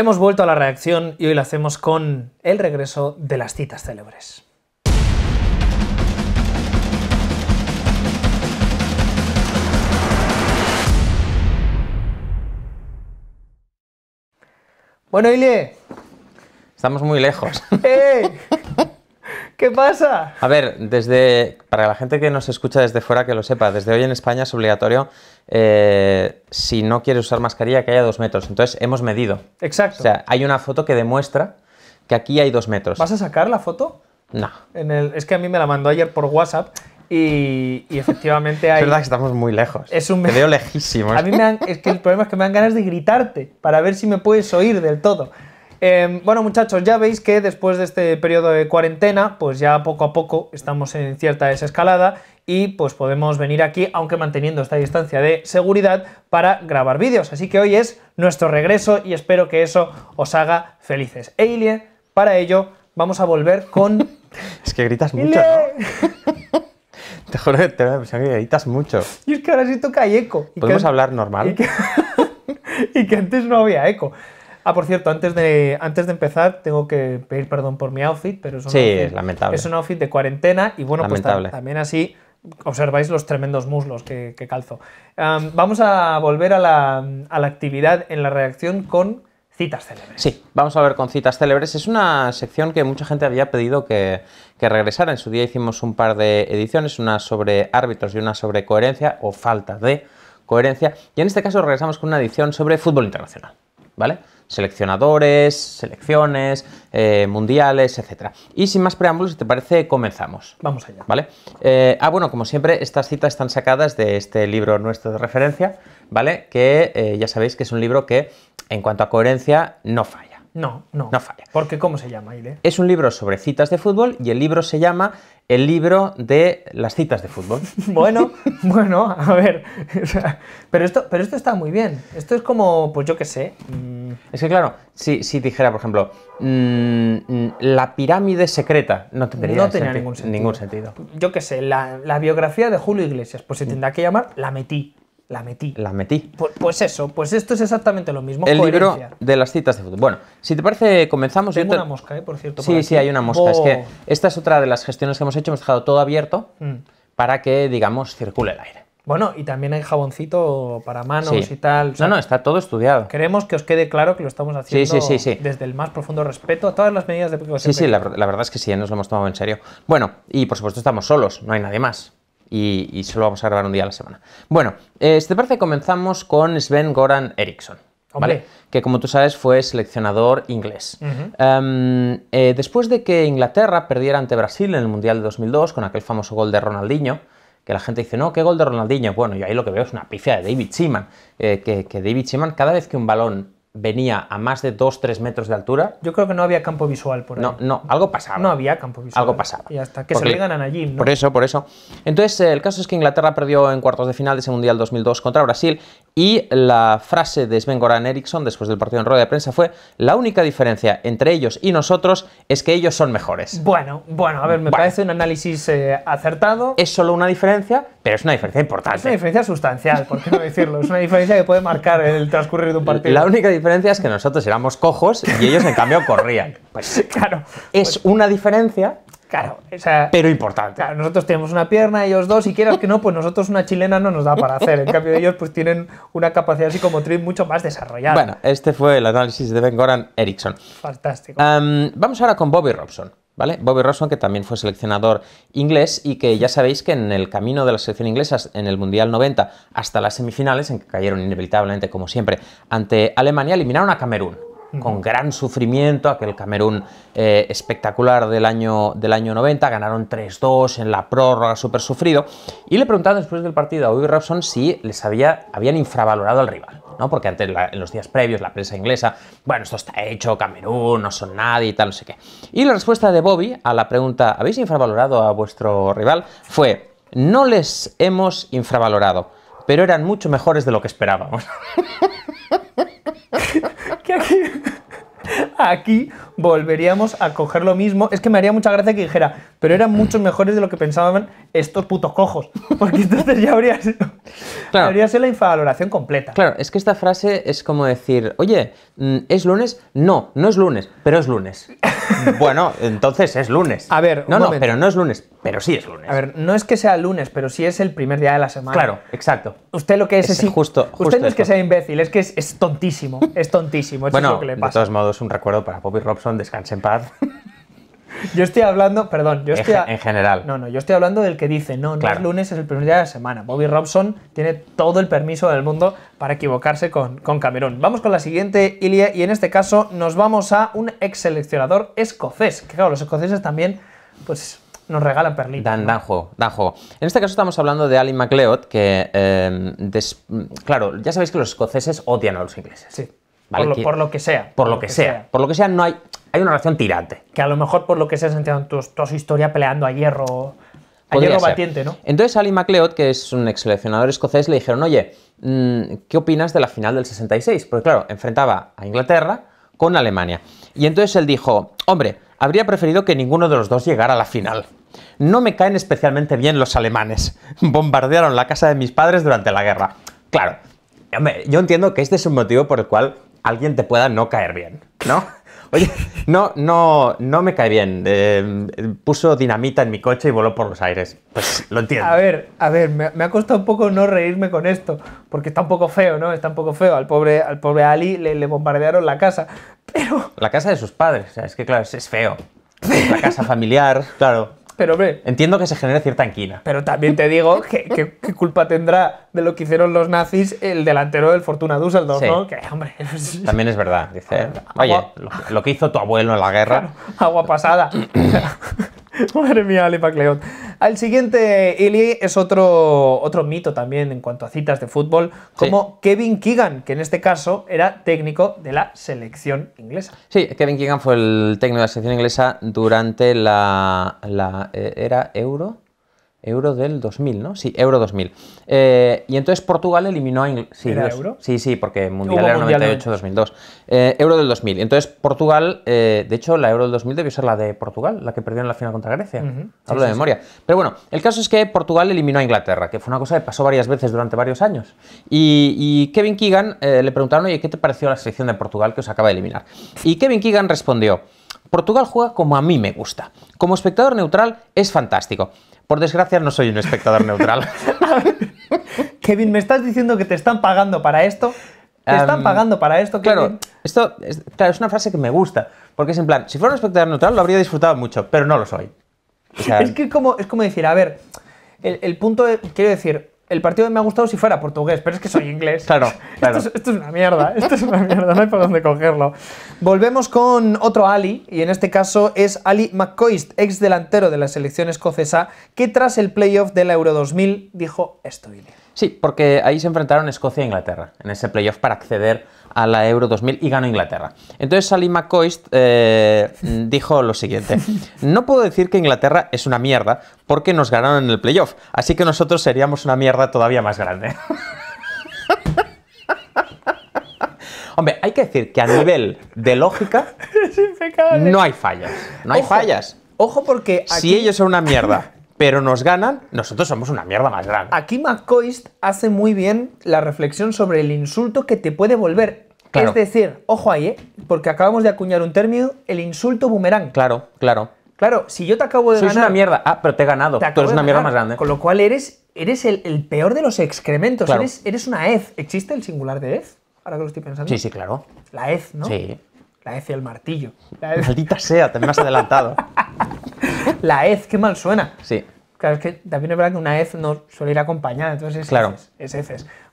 Hemos vuelto a la reacción y hoy la hacemos con el regreso de las citas célebres. Bueno, Ilie. Estamos muy lejos. ¡Eh! ¿Qué pasa? A ver, desde para la gente que nos escucha desde fuera que lo sepa, desde hoy en España es obligatorio eh, si no quieres usar mascarilla que haya dos metros. Entonces hemos medido. Exacto. O sea, hay una foto que demuestra que aquí hay dos metros. ¿Vas a sacar la foto? No. En el, es que a mí me la mandó ayer por WhatsApp y, efectivamente hay... Es verdad que estamos muy lejos. Es un... Te veo lejísimo. A mí me han, es que el problema es que me dan ganas de gritarte para ver si me puedes oír del todo. Em, bueno, muchachos, ya veis que después de este periodo de cuarentena, pues ya poco a poco estamos en cierta desescalada y pues podemos venir aquí, aunque manteniendo esta distancia de seguridad, para grabar vídeos. Así que hoy es nuestro regreso y espero que eso os haga felices. Eilie, para ello, vamos a volver con... es que gritas mucho, ¿no? te juro que te gritas mucho. Y es que ahora sí toca eco. ¿Podemos hablar normal? y que antes no había eco. Ah, por cierto, antes de, antes de empezar, tengo que pedir perdón por mi outfit, pero es un, outfit, de cuarentena y bueno, pues también así observáis los tremendos muslos que, calzo. vamos a volver a la, actividad en la reacción con citas célebres. Sí, vamos a ver con citas célebres. Es una sección que mucha gente había pedido que, que, regresara. En su día hicimos un par de ediciones, una sobre árbitros y una sobre coherencia o falta de coherencia. Y en este caso regresamos con una edición sobre fútbol internacional. ¿Vale? seleccionadores, selecciones, eh, mundiales, etc. Y sin más preámbulos, si te parece, comenzamos. Vamos allá. ¿Vale? Eh, ah, bueno, como siempre, estas citas están sacadas de este libro nuestro de referencia, ¿vale? Que eh, ya sabéis que es un libro que, en cuanto a coherencia, no falla. No, no. No falla. Porque ¿cómo se llama, Ile? Es un libro sobre citas de fútbol y el libro se llama El libro de las citas de fútbol. bueno, bueno, a ver. pero, esto, pero esto está muy bien. Esto es como, pues yo qué sé. Mm, es que claro, si, si dijera, por ejemplo, mm, mm, la pirámide secreta, no tendría, ningún, sentido. Yo qué sé, la, biografía de Julio Iglesias, pues se mm. tendrá que llamar La metí. La metí. La metí. Pues, pues eso, pues esto es exactamente lo mismo. El libro de las citas de fútbol. Bueno, si te parece, comenzamos. Tengo una mosca, eh, por cierto. Sí, sí, hay una mosca. Es que oh. esta es otra de las gestiones que hemos hecho. Hemos dejado todo abierto para que, digamos, circule el aire. Bueno, y también hay jaboncito para manos y tal. no, no, está todo estudiado. Queremos que os quede claro que lo estamos haciendo desde el más profundo respeto a todas las medidas de precaución. Sí, sí, la, verdad es que sí, eh, nos lo hemos tomado en serio. Bueno, y por supuesto estamos solos, no hay nadie más. Y, solo vamos a grabar un día a la semana. Bueno, este si te comenzamos con Sven Goran Eriksson. ¿Vale? Que como tú sabes fue seleccionador inglés. Em, eh, después de que Inglaterra perdiera ante Brasil en el Mundial de 2002 con aquel famoso gol de Ronaldinho, que la gente dice, no, qué gol de Ronaldinho. Bueno, yo ahí lo que veo es una pifia de David Seaman, eh, que, David Seaman cada vez que un balón venía a más de 2-3 metros de altura. Yo creo que no había campo visual por ahí. No, no, algo pasaba. No había campo visual. Algo pasaba. Y hasta que se le ganan allí. Por eso, por eso. Entonces, eh, el caso es que Inglaterra perdió en cuartos de final de ese Mundial 2002 contra Brasil y la frase de Sven Goran Eriksson después del partido en rueda de prensa fue la única diferencia entre ellos y nosotros es que ellos son mejores. Bueno, bueno, a ver, me parece un análisis eh, acertado. Es solo una diferencia, pero es una diferencia importante. Es una diferencia sustancial, por qué no decirlo. es una diferencia que puede marcar el transcurrir de un partido. La única diferencia es que nosotros éramos cojos y ellos en cambio corrían. Pues claro. Es pues, una diferencia. Claro, pero importante. Claro, nosotros tenemos una pierna, ellos dos, y quieras que no, pues nosotros una chilena no nos da para hacer. En cambio, ellos pues tienen una capacidad psicomotriz mucho más desarrollada. Bueno, este fue el análisis de Ben Goran Erickson. Fantástico. vamos ahora con Bobby Robson. Bobby Robson, que también fue seleccionador inglés y que ya sabéis que en el camino de la selección inglesa en el Mundial 90 hasta las semifinales, en que cayeron inevitablemente, como siempre, ante Alemania, eliminaron a Camerún con gran sufrimiento, aquel Camerún eh, espectacular del año, del año 90, ganaron 3-2 en la prórroga, súper sufrido, y le preguntaron después del partido a Bobby Robson si les había, habían infravalorado al rival. ¿no? Porque antes, en los días previos, la prensa inglesa, bueno, esto está hecho, Camerún, no son nadie y tal, no sé qué. Y la respuesta de Bobby a la pregunta, ¿habéis infravalorado a vuestro rival? fue, no les hemos infravalorado, pero eran mucho mejores de lo que esperábamos. aquí, volveríamos a coger lo mismo. Es que me haría mucha gracia que dijera, pero eran muchos mejores de lo que pensaban estos putos cojos. Porque entonces ya habría sido, sido la infavaloración completa. Claro, es que esta frase es como decir, oye, mm, ¿es lunes? No, no es lunes, pero es lunes. bueno, entonces es lunes. A ver, no, no, pero no es lunes pero sí es lunes. A ver, no es que sea lunes, pero sí es el primer día de la semana. Claro, exacto. Usted lo que es es, es justo, justo, Usted no es que sea imbécil, es que es, tontísimo, es tontísimo. bueno, de todos modos, un recuerdo para Bobby Robson, descanse en paz. Yo estoy hablando, perdón, yo estoy... En, general. No, no, yo estoy hablando del que dice, no, no es lunes, es el primer día de la semana. Bobby Robson tiene todo el permiso del mundo para equivocarse con, con Camerún. Vamos con la siguiente, Ilia, y en este caso nos vamos a un ex seleccionador escocés. Que claro, los escoceses también, pues nos regalan perlitas. Dan, juego, En este caso estamos hablando de Ali MacLeod, que, em, claro, ya sabéis que los escoceses odian a los ingleses. Sí. Por, lo, que sea. Por, lo, que, sea. Por lo que sea, no hay, hay una relación tirante. Que a lo mejor por lo que sea ha sentido en toda su historia peleando a hierro. A hierro batiente, ¿no? Entonces Ali MacLeod, que es un ex escocés, le dijeron, oye, mm, ¿qué opinas de la final del 66? Porque claro, enfrentaba a Inglaterra con Alemania. Y entonces él dijo, hombre, habría preferido que ninguno de los dos llegara a la final. No me caen especialmente bien los alemanes. Bombardearon la casa de mis padres durante la guerra. Claro, yo entiendo que este es un motivo por el cual alguien te pueda no caer bien, ¿no? Oye, no, no, no me cae bien. Em, puso dinamita en mi coche y voló por los aires. Pues lo entiendo. A ver, a ver, me, ha costado un poco no reírme con esto, porque está un poco feo, ¿no? Está un poco feo. Al pobre, al pobre Ali le, bombardearon la casa, pero... La casa de sus padres, es que claro, es feo. La casa familiar, claro. Pero hombre. Entiendo que se genere cierta inquina. Pero también te digo que, culpa tendrá de lo que hicieron los nazis el delantero del Fortuna Dusseldorf ¿no? Que, hombre. También es verdad. Dice, oye, lo, que hizo tu abuelo en la guerra. agua pasada. Madre mía, Ale Al siguiente, Ili, es otro, otro mito también en cuanto a citas de fútbol, como Kevin Keegan, que en este caso era técnico de la selección inglesa. Sí, Kevin Keegan fue el técnico de la selección inglesa durante la eh, ¿era Euro? Euro del 2000, ¿no? Sí, Euro 2000. Eh, y entonces Portugal eliminó a Inglaterra. Sí, euro? Sí, sí, porque Mundial era 98-2002. Eh, euro del 2000. Entonces Portugal, eh, de hecho, la Euro del 2000 debió ser la de Portugal, la que perdió en la final contra Grecia. Hablo de memoria. Pero bueno, el caso es que Portugal eliminó a Inglaterra, que fue una cosa que pasó varias veces durante varios años. Y, Kevin Keegan le preguntaron, oye, ¿qué te pareció la selección de Portugal que os acaba de eliminar? Y Kevin Keegan respondió, Portugal juega como a mí me gusta. Como espectador neutral es fantástico. Por desgracia no soy un espectador neutral. Kevin, ¿me estás diciendo que te están pagando para esto? ¿Te están em, pagando para esto? Kevin? Claro, esto es, una frase que me gusta, porque es en plan, si fuera un espectador neutral lo habría disfrutado mucho, pero no lo soy. es que como, es como decir, a ver, el, punto, quiero decir, el partido me ha gustado si fuera portugués, pero es que soy inglés. Claro, claro. Esto, es, una mierda, esto es una mierda, no hay por dónde cogerlo. Volvemos con otro Ali, y en este caso es Ali McCoist, ex delantero de la selección escocesa, que tras el playoff de la Euro 2000 dijo esto, Ilya. Sí, porque ahí se enfrentaron Escocia e Inglaterra, en ese playoff para acceder a la Euro 2000 y ganó Inglaterra. Entonces Sally McCoist eh, mm, dijo lo siguiente, no puedo decir que Inglaterra es una mierda porque nos ganaron en el playoff, así que nosotros seríamos una mierda todavía más grande. Hombre, hay que decir que a nivel de lógica no hay fallas, no hay fallas. Ojo porque si ellos son una mierda pero nos ganan, nosotros somos una mierda más grande. Aquí McCoist hace muy bien la reflexión sobre el insulto que te puede volver. Es decir, ojo ahí, ¿eh? porque acabamos de acuñar un término, el insulto boomerang. Claro, claro. Claro, si yo te acabo de ganar... una mierda. Ah, pero te he ganado. Tú eres una mierda más grande. Con lo cual eres, eres el, peor de los excrementos. Eres, una ez. ¿Existe el singular de ez? Ahora que lo estoy pensando. Sí, sí, claro. La ez, ¿no? Sí. La ez y el martillo. Maldita sea, te me has adelantado. La ez, qué mal suena. Sí. Claro, es que también es verdad que una ez no suele ir acompañada, entonces es claro.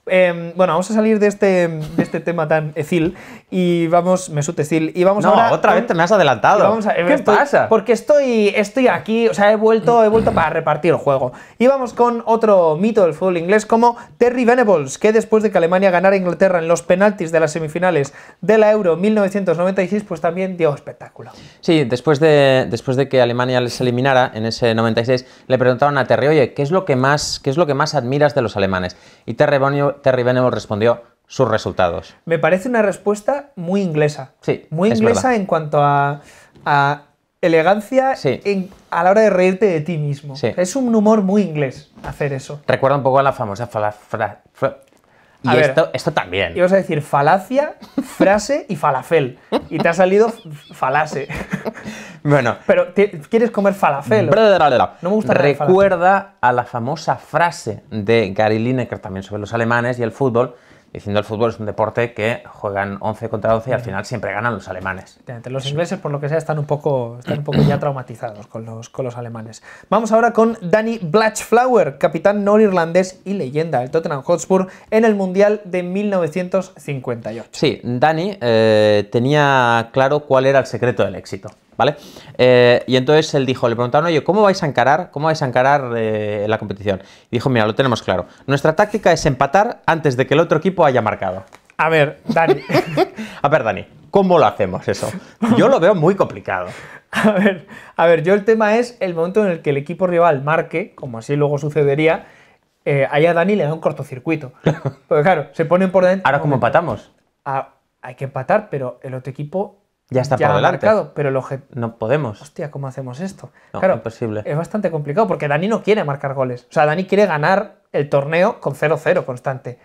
Em, bueno, vamos a salir de este, este tema tan Ecil y vamos, me su tecil y vamos no, otra vez te me has adelantado. ¿Qué pasa? Porque estoy, estoy aquí, o sea, he vuelto, he vuelto para repartir el juego. Y vamos con otro mito del fútbol inglés como Terry Venables, que después de que Alemania ganara a Inglaterra en los penaltis de las semifinales de la Euro 1996, pues también dio espectáculo. Sí, después de, después de que Alemania les eliminara en ese 96, le preguntaron a Terry, oye, ¿qué es lo que más, qué es lo que más admiras de los alemanes? Y Terry Bonio Terry Venables respondió sus resultados. Me parece una respuesta muy inglesa. Sí. Muy inglesa en cuanto a, elegancia a la hora de reírte de ti mismo. Es un humor muy inglés hacer eso. Recuerda un poco a la famosa frase. Y esto, también. Ibas a decir falacia, frase y falafel. Y te ha salido falase. Bueno. Pero quieres comer falafel. no me gusta. Recuerda a la famosa frase de Gary Lineker también sobre los alemanes y el fútbol, diciendo el fútbol es un deporte que juegan 11 contra 11 y al final siempre ganan los alemanes. Los ingleses, por lo que sea, están un poco, poco ya traumatizados con los, alemanes. Vamos ahora con Danny Blatchflower, capitán norirlandés y leyenda del Tottenham Hotspur en el Mundial de 1958. Sí, Danny eh, tenía claro cuál era el secreto del éxito. ¿vale? Eh, y entonces él dijo, le preguntaron, oye, ¿cómo vais a encarar, cómo vais a encarar eh, la competición? Y dijo, mira, lo tenemos claro. Nuestra táctica es empatar antes de que el otro equipo haya marcado. A ver, Dani. a ver, Dani, ¿cómo lo hacemos eso? Yo lo veo muy complicado. A ver, a ver, yo el tema es el momento en el que el equipo rival marque, como así luego sucedería, eh, ahí a Dani le da un cortocircuito. Porque claro, se ponen por dentro. Ahora, ¿cómo empatamos? hay que empatar, pero el otro equipo ya está ya por pero el No podemos. Hostia, ¿cómo hacemos esto? claro, Es bastante complicado porque Dani no quiere marcar goles. O sea, Dani quiere ganar el torneo con 0-0 constante.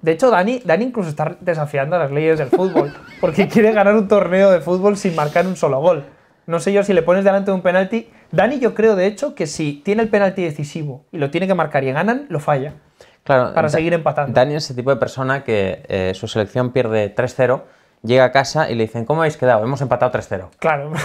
De hecho, Dani, Dani incluso está desafiando a las leyes del fútbol porque quiere ganar un torneo de fútbol sin marcar un solo gol. No sé yo si le pones delante de un penalti. Dani, yo creo de hecho que si tiene el penalti decisivo y lo tiene que marcar y ganan, lo falla. Claro, para seguir empatando. Dani es ese tipo de persona que eh, su selección pierde 3-0 llega a casa y le dicen, ¿cómo habéis quedado? Hemos empatado 3-0. Claro.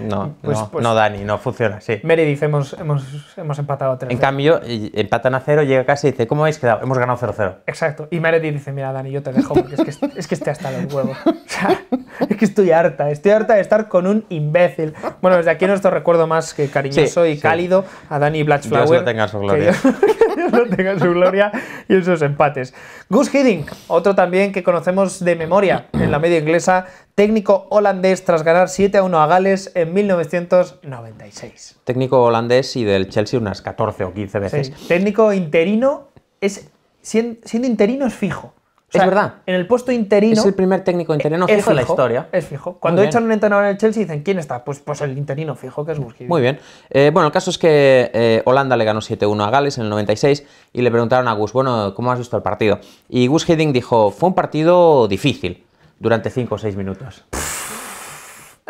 No, mm, no, pues, pues no, Dani, no funciona sí. Meredith, hemos, hemos, hemos empatado 3 En cambio, empatan a 0, llega casi y dice, ¿cómo habéis quedado? Hemos ganado 0-0. Exacto. Y Meredith dice, mira, Dani, yo te dejo porque es que, es que estoy hasta los huevos. es que estoy harta, estoy harta de estar con un imbécil. Bueno, desde aquí nuestro recuerdo más que cariñoso y cálido a Dani Blatchflower. Dios lo tenga su gloria. Que Dios, lo tenga su gloria y esos empates. Gus Hiddink, otro también que conocemos de memoria en la media inglesa, técnico holandés tras ganar 7 1 a Gales en 1996. Técnico holandés y del Chelsea unas 14 o 15 veces. Técnico interino es siendo, interino es fijo. es verdad. En el puesto interino. Es el primer técnico interino fijo, en la historia. Es fijo. Cuando echan un entrenador en el Chelsea dicen ¿quién está? Pues, pues el interino fijo que es Burkini. Muy bien. Eh, bueno, el caso es que eh, Holanda le ganó 7-1 a Gales en el 96 y le preguntaron a Gus, bueno, ¿cómo has visto el partido? Y Gus Hiddink dijo, fue un partido difícil durante 5 o 6 minutos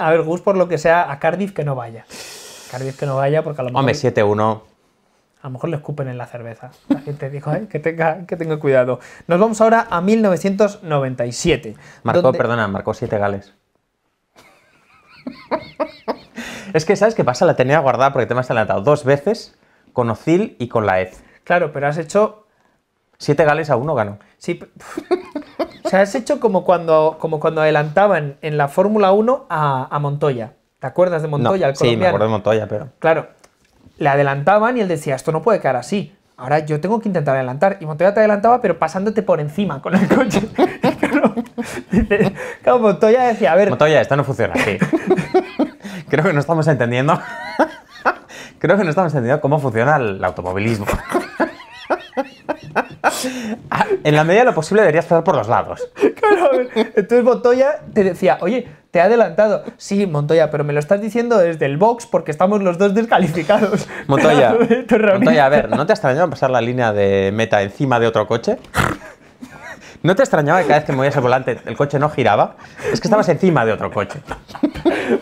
a ver, Gus, por lo que sea, a Cardiff que no vaya. Cardiff que no vaya porque a lo mejor... Hombre, 7-1. A lo mejor le escupen en la cerveza. La gente dijo, ¿eh? que, tenga, que tenga cuidado. Nos vamos ahora a 1997. Marcó, perdona, marcó 7 gales. es que, ¿sabes qué pasa? La tenía guardada porque te me has adelantado dos veces con Ocil y con la EZ. Claro, pero has hecho Siete gales a uno ganó. Sí. o sea, has hecho como cuando, como cuando adelantaban en la Fórmula 1 a, Montoya. ¿Te acuerdas de Montoya, el Sí, me acuerdo de Montoya, pero... Claro, le adelantaban y él decía, esto no puede quedar así. Ahora yo tengo que intentar adelantar. Y Montoya te adelantaba, pero pasándote por encima con el coche. claro, claro, Montoya decía, a ver... Montoya, esto no funciona así. Creo que no estamos entendiendo... Creo que no estamos entendiendo cómo funciona el automovilismo. Ah, en la medida de lo posible deberías pasar por los lados. Claro, entonces Montoya te decía, oye, te he adelantado. Sí, Montoya, pero me lo estás diciendo desde el box porque estamos los dos descalificados. Montoya, Montoya, a ver, ¿no te extrañaba pasar la línea de meta encima de otro coche? ¿No te extrañaba que cada vez que movías el volante el coche no giraba? Es que estabas encima de otro coche.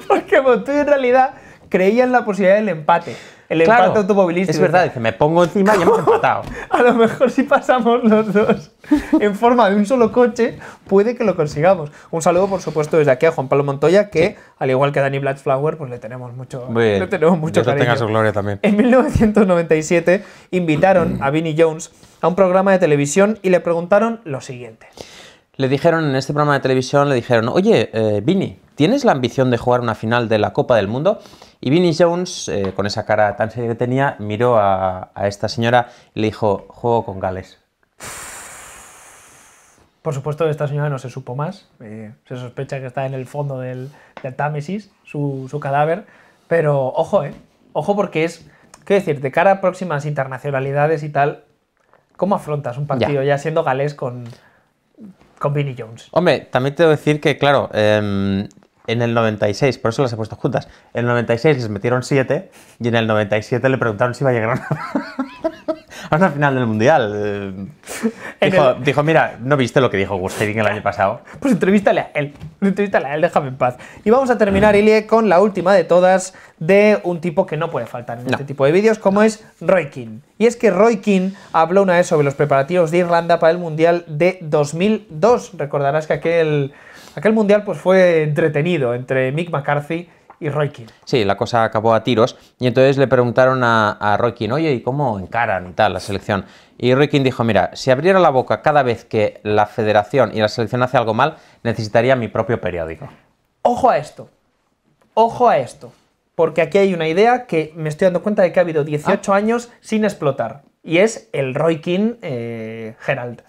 Porque Montoya en realidad creía en la posibilidad del empate el empate automovilístico. Es verdad, dice, me pongo encima y hemos empatado. A lo mejor si pasamos los dos en forma de un solo coche, puede que lo consigamos. Un saludo, por supuesto, desde aquí a Juan Pablo Montoya, que al igual que a Dani Blackflower, pues le tenemos mucho, le tenemos mucho cariño. tenga su gloria también. En 1997 invitaron a Vinnie Jones a un programa de televisión y le preguntaron lo siguiente. Le dijeron en este programa de televisión, le dijeron, oye, eh, Vinnie, ¿tienes la ambición de jugar una final de la Copa del Mundo? Y Vinnie Jones, eh, con esa cara tan seria que tenía, miró a, esta señora y le dijo, juego con Gales. Por supuesto, esta señora no se supo más. Eh, se sospecha que está en el fondo del, del Támesis, su, cadáver. Pero ojo, ¿eh? Ojo porque es, qué decir, de cara a próximas internacionalidades y tal, ¿cómo afrontas un partido ya, siendo Gales con, con Vinnie Jones? Hombre, también te debo decir que, claro, em, en el 96, por eso las he puesto juntas, en el 96 les metieron 7 y en el 97 le preguntaron si iba a llegar a una final del Mundial. Dijo, mira, ¿no viste lo que dijo Gustering el año pasado? Pues entrevístale a él, entrevístale a él, déjame en paz. Y vamos a terminar, Ilie, con la última de todas de un tipo que no puede faltar en este tipo de vídeos, como es Roy King. Y es que Roy King habló una vez sobre los preparativos de Irlanda para el Mundial de 2002. Recordarás que aquel Aquel mundial pues, fue entretenido entre Mick McCarthy y Roy Keane. Sí, la cosa acabó a tiros y entonces le preguntaron a, Roy Keane, oye, ¿y cómo encaran y tal la selección? Y Roy Keane dijo, mira, si abriera la boca cada vez que la federación y la selección hace algo mal, necesitaría mi propio periódico. Ojo a esto, ojo a esto, porque aquí hay una idea que me estoy dando cuenta de que ha habido 18 ah. años sin explotar y es el Roy Keane eh, gerald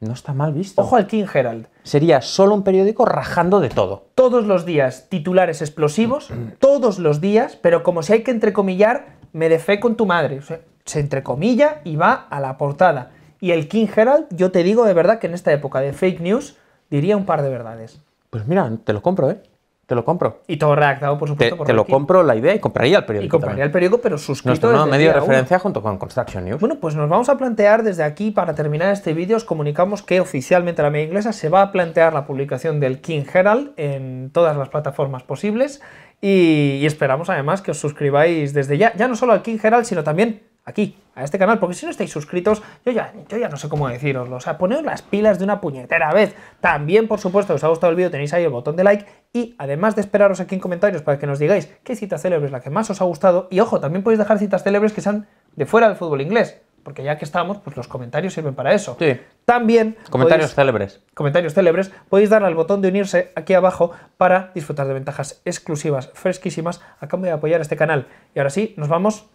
no está mal visto. Ojo al King Herald. Sería solo un periódico rajando de todo. Todos los días titulares explosivos, todos los días, pero como si hay que entrecomillar, me fe con tu madre. se entrecomilla y va a la portada. Y el King Herald, yo te digo de verdad que en esta época de fake news diría un par de verdades. Pues mira, te lo compro, ¿eh? te lo compro. Y todo redactado, por supuesto. Te, te lo compro la idea y compraría el periódico. Y compraría el periódico, pero suscrito. no nuevo medio de referencia junto con Construction News. Bueno, pues nos vamos a plantear desde aquí, para terminar este vídeo, os comunicamos que oficialmente la media inglesa se va a plantear la publicación del King Herald en todas las plataformas posibles. y esperamos además que os suscribáis desde ya, ya no solo al King Herald, sino también aquí, a este canal, porque si no estáis suscritos, yo ya, yo ya no sé cómo deciroslo. O sea, poned las pilas de una puñetera vez. También, por supuesto, os ha gustado el vídeo, tenéis ahí el botón de like y además de esperaros aquí en comentarios para que nos digáis qué cita célebre es la que más os ha gustado y ojo, también podéis dejar citas célebres que sean de fuera del fútbol inglés. Porque ya que estamos, pues los comentarios sirven para eso. Sí. También. Comentarios célebres. Comentarios célebres. Podéis darle al botón de unirse aquí abajo para disfrutar de ventajas exclusivas, fresquísimas, a cambio de apoyar este canal. Y ahora sí, nos vamos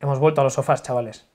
Hemos vuelto a los sofás, chavales.